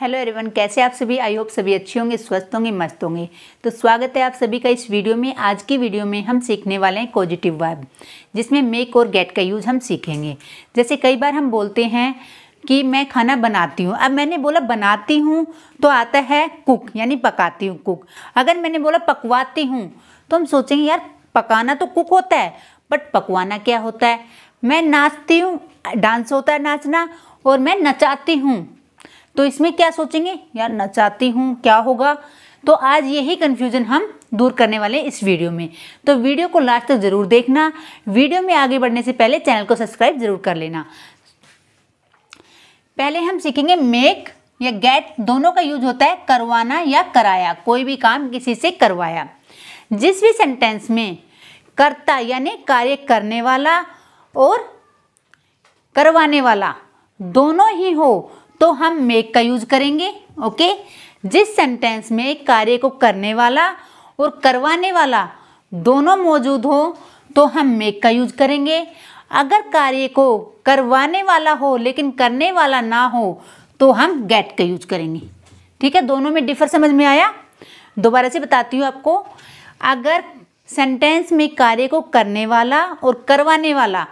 hello everyone कैसे आप सभी आई होप सभी अच्छे होंगे स्वस्थ होंगे मस्त होंगे तो स्वागत है आप सभी का इस वीडियो में आज की वीडियो में हम सीखने वाले हैं पॉजिटिव वर्ब जिसमें मेक और गेट का यूज़ हम सीखेंगे जैसे कई बार हम बोलते हैं कि मैं खाना बनाती हूँ अब मैंने बोला बनाती हूँ तो आता है कुक यानी पकाती हूँ कुक अगर मैंने बोला पकवाती हूँ तो हम सोचेंगे यार पकाना तो कुक होता है बट पकवाना क्या होता है मैं नाचती हूँ डांस होता है नाचना और मैं नचाती हूँ तो इसमें क्या सोचेंगे यार नचाती हूँ क्या होगा तो आज यही कन्फ्यूज़न हम दूर करने वाले इस वीडियो में तो वीडियो को लास्ट तक ज़रूर देखना वीडियो में आगे बढ़ने से पहले चैनल को सब्सक्राइब ज़रूर कर लेना पहले हम सीखेंगे मेक या गेट दोनों का यूज होता है करवाना या कराया कोई भी काम किसी से करवाया जिस भी सेंटेंस में करता यानी कार्य करने वाला और करवाने वाला दोनों ही हो तो हम मेक का यूज करेंगे ओके जिस सेंटेंस में कार्य को करने वाला और करवाने वाला दोनों मौजूद हो तो हम मेक का यूज करेंगे अगर कार्य को करवाने वाला हो लेकिन करने वाला ना हो तो हम गेट का यूज करेंगे ठीक है दोनों में डिफर समझ में आया दोबारा से बताती हूँ आपको अगर सेंटेंस में कार्य को करने वाला और करवाने वाला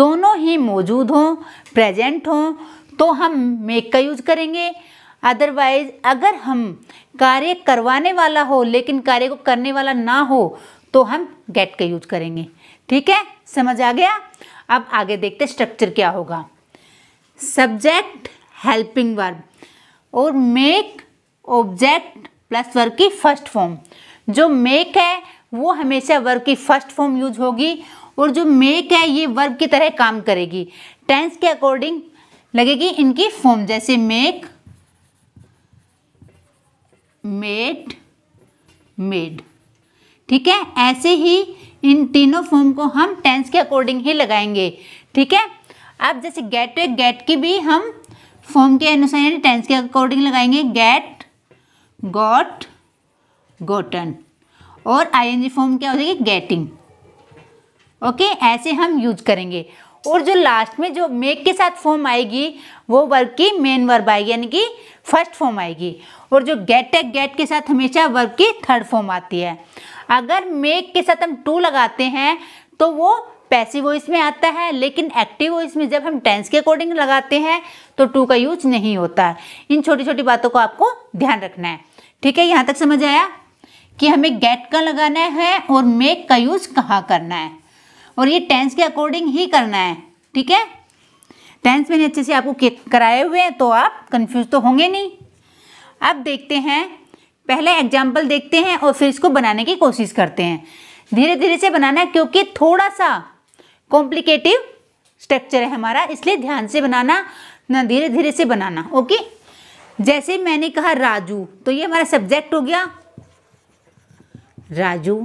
दोनों ही मौजूद हों प्रेजेंट हों तो हम मेक का यूज करेंगे अदरवाइज अगर हम कार्य करवाने वाला हो लेकिन कार्य को करने वाला ना हो तो हम गेट का यूज करेंगे ठीक है समझ आ गया अब आगे देखते स्ट्रक्चर क्या होगा सब्जेक्ट हेल्पिंग वर्ब और मेक ऑब्जेक्ट प्लस वर्ग की फर्स्ट फॉर्म जो मेक है वो हमेशा वर्ग की फर्स्ट फॉर्म यूज होगी और जो मेक है ये वर्ग की तरह काम करेगी टेंस के अकॉर्डिंग लगेगी इनकी फॉर्म जैसे मेक मेड मेड ठीक है ऐसे ही इन तीनों फॉर्म को हम टेंस के अकॉर्डिंग ही लगाएंगे ठीक है अब जैसे गेट टू गेट की भी हम फॉर्म के अनुसार यानी टेंस के अकॉर्डिंग लगाएंगे गेट गॉट गोटन और आईएनजी फॉर्म क्या हो जाएगी गेटिंग ओके ऐसे हम यूज करेंगे और जो लास्ट में जो मेक के साथ फॉर्म आएगी वो वर्ग की मेन वर्ब आएगी यानी कि फर्स्ट फॉर्म आएगी और जो गेट है गेट के साथ हमेशा वर्ग की थर्ड फॉर्म आती है अगर मेक के साथ हम टू लगाते हैं तो वो पैसिव वॉइस में आता है लेकिन एक्टिव वॉइस में जब हम टेंस के अकॉर्डिंग लगाते हैं तो टू का यूज नहीं होता है इन छोटी छोटी बातों को आपको ध्यान रखना है ठीक है यहाँ तक समझ आया कि हमें गेट का लगाना है और मेक का यूज कहाँ करना है और ये टेंस के अकॉर्डिंग ही करना है ठीक है टेंस मैंने अच्छे से आपको कराए हुए हैं तो आप कंफ्यूज तो होंगे नहीं अब देखते हैं पहले एग्जाम्पल देखते हैं और फिर इसको बनाने की कोशिश करते हैं धीरे धीरे से बनाना क्योंकि थोड़ा सा कॉम्प्लिकेटिव स्ट्रक्चर है हमारा इसलिए ध्यान से बनाना ना धीरे धीरे से बनाना ओके जैसे मैंने कहा राजू तो ये हमारा सब्जेक्ट हो गया राजू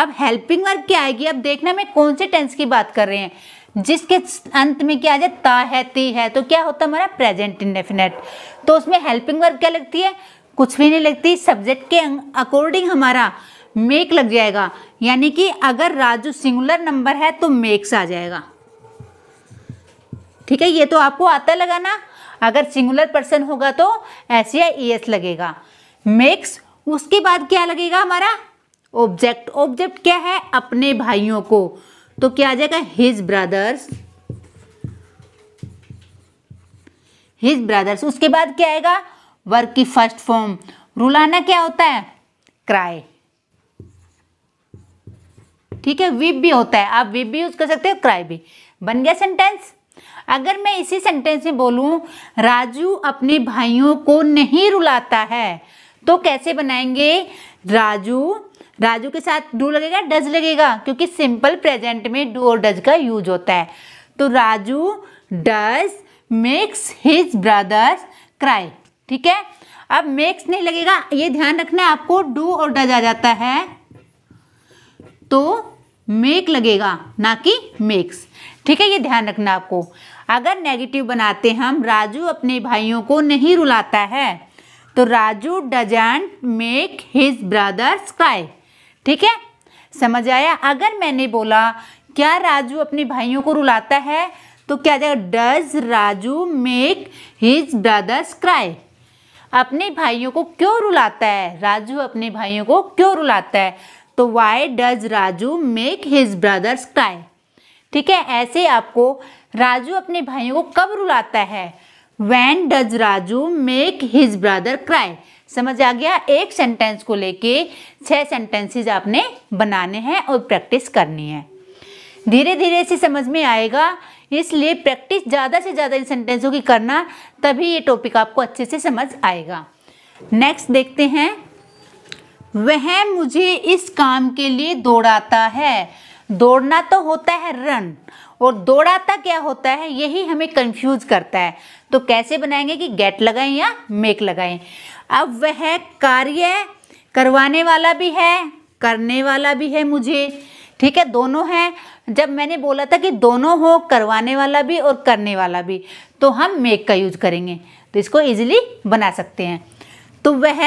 अब हेल्पिंग वर्ब क्या आएगी अब देखना मैं कौन से टेंस की बात कर रहे हैं जिसके अंत में क्या आ जाए ता है ती है तो क्या होता है हमारा प्रेजेंट इंडेफिनेट तो उसमें हेल्पिंग वर्ब क्या लगती है कुछ भी नहीं लगती सब्जेक्ट के अकॉर्डिंग हमारा मेक लग जाएगा यानी कि अगर राजू सिंगुलर नंबर है तो मेक्स आ जाएगा ठीक है ये तो आपको आता लगाना अगर सिंगुलर पर्सन होगा तो ऐसे ई एस लगेगा मेक्स उसके बाद क्या लगेगा हमारा ऑब्जेक्ट ऑब्जेक्ट क्या है अपने भाइयों को तो क्या आ जाएगा हिज ब्रदर्स हिज ब्रदर्स उसके बाद क्या आएगा वर्क की फर्स्ट फॉर्म रुलाना क्या होता है क्राई ठीक है विप भी होता है आप विप भी यूज कर सकते हो क्राई भी बन गया सेंटेंस अगर मैं इसी सेंटेंस में बोलूं राजू अपने भाइयों को नहीं रुलाता है तो कैसे बनाएंगे राजू राजू के साथ डू लगेगा डज लगेगा क्योंकि सिंपल प्रेजेंट में डू और डज का यूज होता है तो Raju does makes his brothers cry ठीक है अब मेक्स नहीं लगेगा ये ध्यान रखना है आपको डू और डज आ जाता है तो मेक लगेगा ना कि मेक्स ठीक है ये ध्यान रखना आपको अगर नेगेटिव बनाते हम राजू अपने भाइयों को नहीं रुलाता है तो Raju doesn't make his brothers cry ठीक है समझ आया अगर मैंने बोला क्या राजू अपने भाइयों को रुलाता है तो क्या जाएगा does Raju make his brothers cry अपने भाइयों को क्यों रुलाता है राजू अपने भाइयों को क्यों रुलाता है तो why does Raju make his brothers cry ठीक है ऐसे आपको राजू अपने भाइयों को कब रुलाता है when does Raju make his brother cry समझ आ गया एक सेंटेंस को लेके छह सेंटेंसेस आपने बनाने हैं और प्रैक्टिस करनी है धीरे धीरे से समझ में आएगा इसलिए प्रैक्टिस ज़्यादा से ज़्यादा इन सेंटेंसों की करना तभी ये टॉपिक आपको अच्छे से समझ आएगा नेक्स्ट देखते हैं वह मुझे इस काम के लिए दौड़ाता है दौड़ना तो होता है रन और दौड़ाता क्या होता है यही हमें कंफ्यूज करता है तो कैसे बनाएंगे कि गेट लगाएं या मेक लगाएं अब वह कार्य करवाने वाला भी है करने वाला भी है मुझे ठीक है दोनों हैं जब मैंने बोला था कि दोनों हो करवाने वाला भी और करने वाला भी तो हम मेक का यूज करेंगे तो इसको इजीली बना सकते हैं तो वह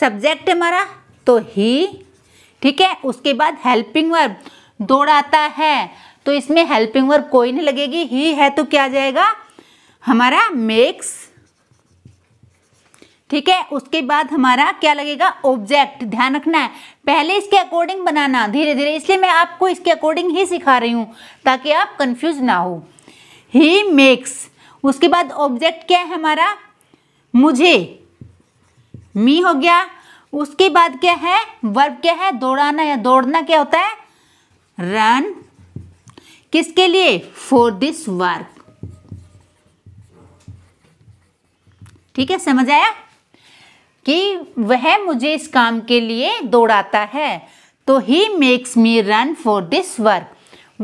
सब्जेक्ट हमारा तो ही ठीक है उसके बाद हेल्पिंग वर्ब दौड़ाता है तो इसमें हेल्पिंग वर्ब कोई नहीं लगेगी ही है तो क्या जाएगा हमारा मेक्स ठीक है उसके बाद हमारा क्या लगेगा ऑब्जेक्ट ध्यान रखना है पहले इसके अकॉर्डिंग बनाना धीरे धीरे इसलिए मैं आपको इसके अकॉर्डिंग ही सिखा रही हूँ ताकि आप कंफ्यूज ना हो ही मेक्स उसके बाद ऑब्जेक्ट क्या है हमारा मुझे मी हो गया उसके बाद क्या है वर्ब क्या है दौड़ाना या दौड़ना क्या होता है रन किसके लिए फॉर दिस वर्क ठीक है समझ आया कि वह मुझे इस काम के लिए दौड़ाता है तो he makes me run for this work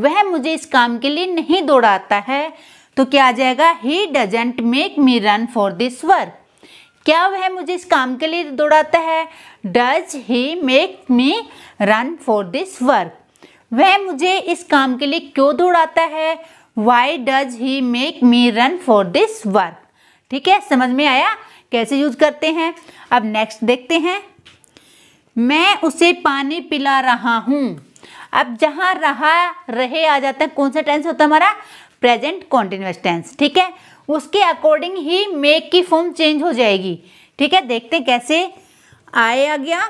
वह मुझे इस काम के लिए नहीं दौड़ाता है तो क्या आ जाएगा he doesn't make me run for this work क्या वह मुझे इस काम के लिए दौड़ाता है does he make me run for this work वह मुझे इस काम के लिए क्यों दौड़ाता है why does he make me run for this work ठीक है समझ में आया कैसे यूज करते हैं अब नेक्स्ट देखते हैं मैं उसे पानी पिला रहा हूँ अब जहाँ रहा रहे आ जाता है कौन सा टेंस होता है हमारा प्रेजेंट कॉन्टिन्यूस टेंस ठीक है उसके अकॉर्डिंग ही मेक की फॉर्म चेंज हो जाएगी ठीक है देखते हैं कैसे आए आ गया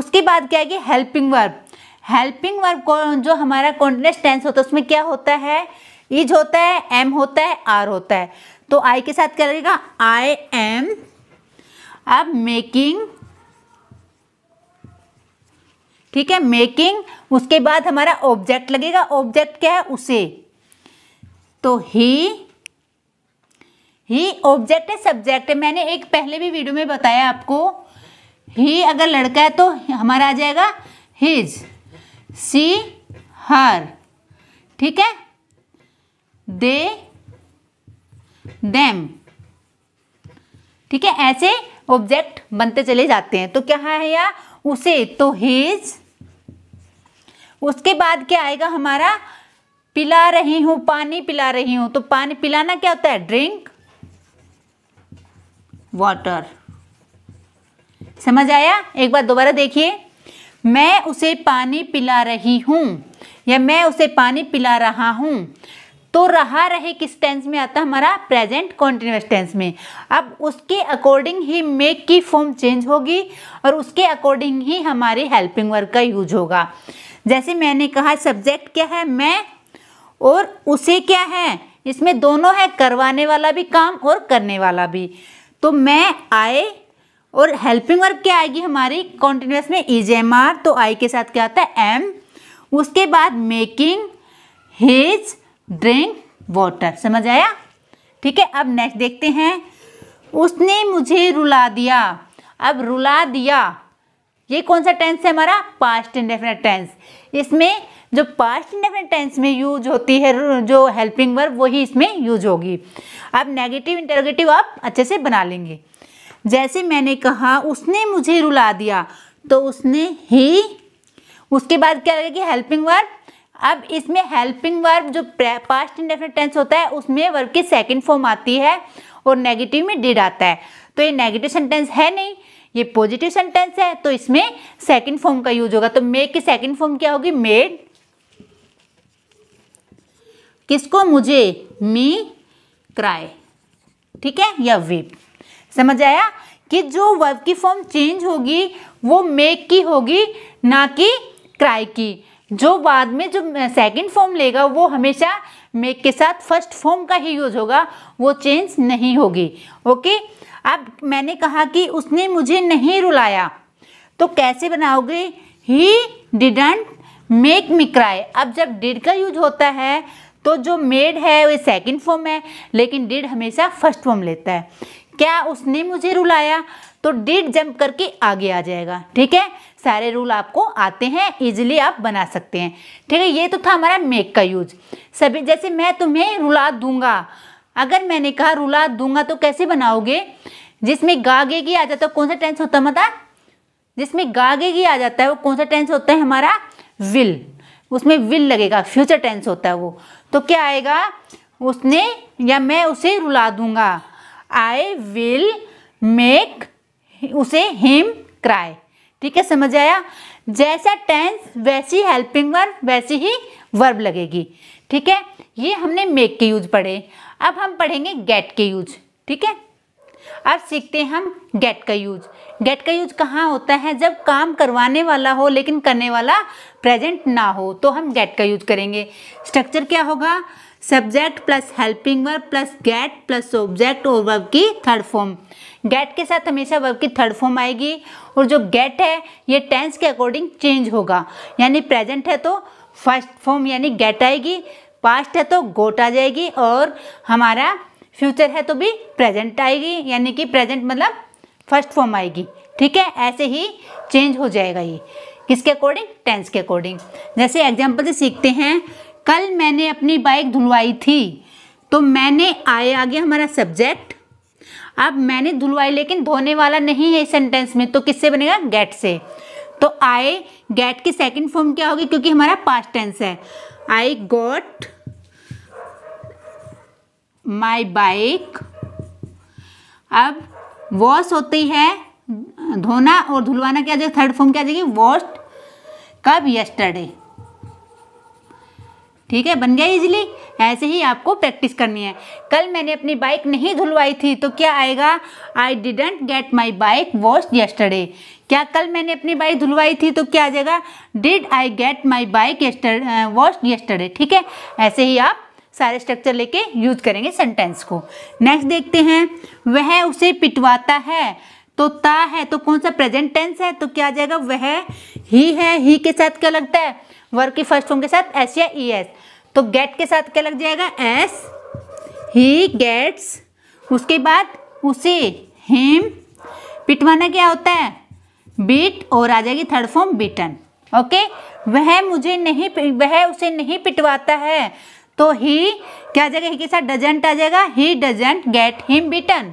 उसके बाद क्या आएगी हेल्पिंग वर्ब हेल्पिंग वर्ब जो हमारा कॉन्टिनेस टेंस होता है उसमें क्या होता है इज होता है एम होता है आर होता है तो आई के साथ क्या लगेगा आई एम अब मेकिंग ठीक है मेकिंग उसके बाद हमारा ऑब्जेक्ट लगेगा ऑब्जेक्ट क्या है उसे तो ही ही ऑब्जेक्ट है सब्जेक्ट है मैंने एक पहले भी वीडियो में बताया आपको ही अगर लड़का है तो हमारा आ जाएगा हिज सी हर ठीक है दे देम ठीक है ऐसे ऑब्जेक्ट बनते चले जाते हैं तो क्या है या उसे तो हेज उसके बाद क्या आएगा हमारा पिला रही हूं पानी पिला रही हूं तो पानी पिलाना क्या होता है ड्रिंक वाटर समझ आया एक बार दोबारा देखिए मैं उसे पानी पिला रही हूँ या मैं उसे पानी पिला रहा हूँ तो रहा रहे किस टेंस में आता हमारा प्रेजेंट कॉन्टिन्यूस टेंस में अब उसके अकॉर्डिंग ही मेक की फॉर्म चेंज होगी और उसके अकॉर्डिंग ही हमारे हेल्पिंग वर्ब का यूज होगा जैसे मैंने कहा सब्जेक्ट क्या है मैं और उसे क्या है इसमें दोनों है करवाने वाला भी काम और करने वाला भी तो मैं आए और हेल्पिंग वर्ब क्या आएगी हमारी कॉन्टिन्यूस में इज एम आर तो आई के साथ क्या आता है एम उसके बाद मेकिंग हिज ड्रिंक वाटर समझ आया ठीक है अब नेक्स्ट देखते हैं उसने मुझे रुला दिया अब रुला दिया ये कौन सा टेंस है हमारा पास्ट इंडेफिनेट टेंस इसमें जो पास्ट इंडेफिनेट टेंस में यूज होती है जो हेल्पिंग वर्ब वही इसमें यूज होगी अब नेगेटिव इंटरगेटिव आप अच्छे से बना लेंगे जैसे मैंने कहा उसने मुझे रुला दिया तो उसने ही उसके बाद क्या कि हेल्पिंग वर्ब अब इसमें हेल्पिंग वर्ब जो पास्ट इंडेफिनेट टेंस होता है उसमें वर्ब की सेकंड फॉर्म आती है और नेगेटिव में डिड आता है तो ये नेगेटिव सेंटेंस है नहीं ये पॉजिटिव सेंटेंस है तो इसमें सेकंड फॉर्म का यूज होगा तो मेक की सेकंड फॉर्म क्या होगी मेड किसको मुझे मी क्राई ठीक है या वीप समझ आया कि जो वर्ब की फॉर्म चेंज होगी वो मेक की होगी ना कि क्राई की जो बाद में जो सेकंड फॉर्म लेगा वो हमेशा मेक के साथ फर्स्ट फॉर्म का ही यूज होगा वो चेंज नहीं होगी ओके अब मैंने कहा कि उसने मुझे नहीं रुलाया तो कैसे बनाओगे he didn't make me cry अब जब डिड का यूज होता है तो जो मेड है वो सेकंड फॉर्म है लेकिन डिड हमेशा फर्स्ट फॉर्म लेता है क्या उसने मुझे रुलाया तो डिड जंप करके आगे आ जाएगा ठीक है सारे रूल आपको आते हैं इजिली आप बना सकते हैं ठीक है ये तो था हमारा मेक का यूज सभी जैसे मैं तुम्हें रुला दूंगा अगर मैंने कहा रुला दूंगा तो कैसे बनाओगे जिसमें गागे की आ जाता है कौन सा टेंस होता है मता जिसमें गागे की आ जाता है वो कौन सा टेंस होता है हमारा विल उसमें विल लगेगा फ्यूचर टेंस होता है वो तो क्या आएगा उसने या मैं उसे रुला दूंगा आई विल मेक उसे हिम क्राई ठीक है समझ आया जैसा टेंस वैसी हेल्पिंग वर्ब वैसी ही वर्ब लगेगी ठीक है ये हमने मेक के यूज पढ़े अब हम पढ़ेंगे गेट के यूज ठीक है अब सीखते हैं हम गेट का यूज गेट का यूज कहाँ होता है जब काम करवाने वाला हो लेकिन करने वाला प्रेजेंट ना हो तो हम गेट का यूज करेंगे स्ट्रक्चर क्या होगा subject plus helping verb plus get plus object और वर्ब की थर्ड फॉर्म गेट के साथ हमेशा वर्ब की थर्ड फॉर्म आएगी और जो गेट है ये टेंस के अकॉर्डिंग चेंज होगा यानी प्रेजेंट है तो फर्स्ट फॉर्म यानी गेट आएगी पास्ट है तो गोट आ जाएगी और हमारा फ्यूचर है तो भी प्रेजेंट आएगी यानी कि प्रेजेंट मतलब फर्स्ट फॉर्म आएगी ठीक है ऐसे ही चेंज हो जाएगा ये किसके अकॉर्डिंग टेंस के अकॉर्डिंग जैसे एग्जाम्पल से सीखते हैं कल मैंने अपनी बाइक धुलवाई थी तो मैंने आए आ गया हमारा सब्जेक्ट अब मैंने धुलवाई लेकिन धोने वाला नहीं है इस सेंटेंस में तो किससे बनेगा गेट से तो आई गेट की सेकंड फॉर्म क्या होगी क्योंकि हमारा पास्ट टेंस है आई गॉट माई बाइक अब वॉश होती है धोना और धुलवाना क्या जाएगा थर्ड फॉर्म क्या जाएगी वॉश कब यस्टरडे ठीक है बन गया इजली ऐसे ही आपको प्रैक्टिस करनी है कल मैंने अपनी बाइक नहीं धुलवाई थी तो क्या आएगा I didn't get my bike wash yesterday क्या कल मैंने अपनी बाइक धुलवाई थी तो क्या आ जाएगा did I get my bike wash yesterday ठीक है ऐसे ही आप सारे स्ट्रक्चर लेके यूज करेंगे सेंटेंस को नेक्स्ट देखते हैं वह उसे पिटवाता है तो ता है तो कौन सा प्रेजेंट टेंस है तो क्या आ जाएगा वह ही है ही के साथ क्या लगता है वर्ग की फर्स्ट फॉर्म के साथ एस या ई e एस तो गेट के साथ क्या लग जाएगा एस ही गेट्स उसके बाद उसे हिम पिटवाना क्या होता है बीट और आ जाएगी थर्ड फॉर्म बीटन ओके वह मुझे नहीं वह उसे नहीं पिटवाता है तो ही क्या आ जाएगा ही के साथ डजेंट आ जाएगा he doesn't get him beaten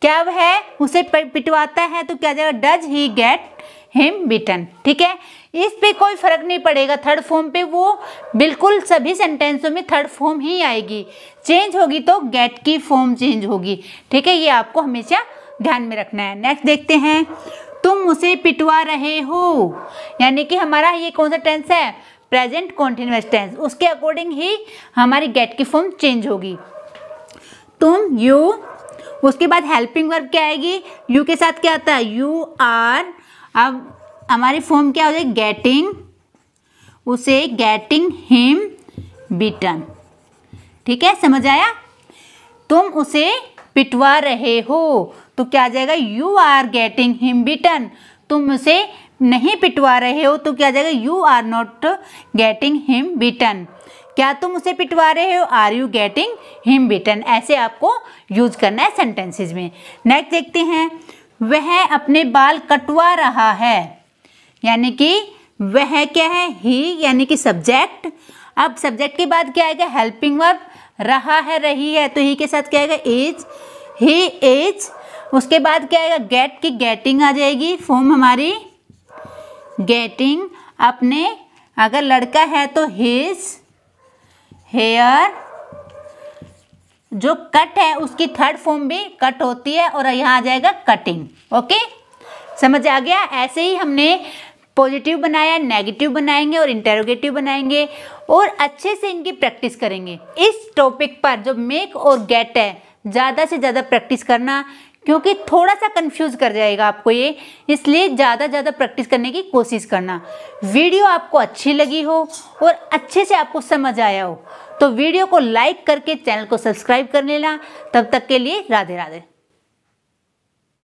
क्या वह उसे पिटवाता है तो क्या जाएगा does he get him beaten ठीक है इस पे कोई फर्क नहीं पड़ेगा थर्ड फॉर्म पे वो बिल्कुल सभी सेंटेंसों में थर्ड फॉर्म ही आएगी चेंज होगी तो गेट की फॉर्म चेंज होगी ठीक है ये आपको हमेशा ध्यान में रखना है नेक्स्ट देखते हैं तुम उसे पिटवा रहे हो यानी कि हमारा ये कौन सा टेंस है प्रेजेंट कॉन्टिन्यूस टेंस उसके अकॉर्डिंग ही हमारी गेट की फॉर्म चेंज होगी तुम यू उसके बाद हेल्पिंग वर्ब क्या आएगी यू के साथ क्या आता है यू आर अब हमारी फॉर्म क्या हो जाए गेटिंग उसे गेटिंग हिम बीटन ठीक है समझ आया तुम उसे पिटवा रहे हो तो क्या आ जाएगा you are getting him beaten तुम उसे नहीं पिटवा रहे हो तो क्या जाएगा you are not getting him beaten क्या तुम उसे पिटवा रहे हो are you getting him beaten ऐसे आपको यूज करना है सेंटेंसेज में नेक्स्ट देखते हैं वह अपने बाल कटवा रहा है यानी कि वह क्या है ही यानी कि सब्जेक्ट अब सब्जेक्ट के बाद क्या आएगा हेल्पिंग वर्ब रहा है रही है तो ही के साथ क्या आएगा एज ही एज उसके बाद क्या आएगा गेट की गेटिंग आ जाएगी फॉर्म हमारी गेटिंग अपने अगर लड़का है तो हिज हेयर जो कट है उसकी थर्ड फॉर्म भी कट होती है और यहाँ आ जाएगा कटिंग ओके समझ आ गया ऐसे ही हमने पॉजिटिव बनाया नेगेटिव बनाएंगे और इंटेरोगेटिव बनाएंगे और अच्छे से इनकी प्रैक्टिस करेंगे इस टॉपिक पर जो मेक और गेट है ज़्यादा से ज़्यादा प्रैक्टिस करना क्योंकि थोड़ा सा कंफ्यूज कर जाएगा आपको ये इसलिए ज़्यादा ज़्यादा प्रैक्टिस करने की कोशिश करना वीडियो आपको अच्छी लगी हो और अच्छे से आपको समझ आया हो तो वीडियो को लाइक करके चैनल को सब्सक्राइब कर लेना तब तक के लिए राधे राधे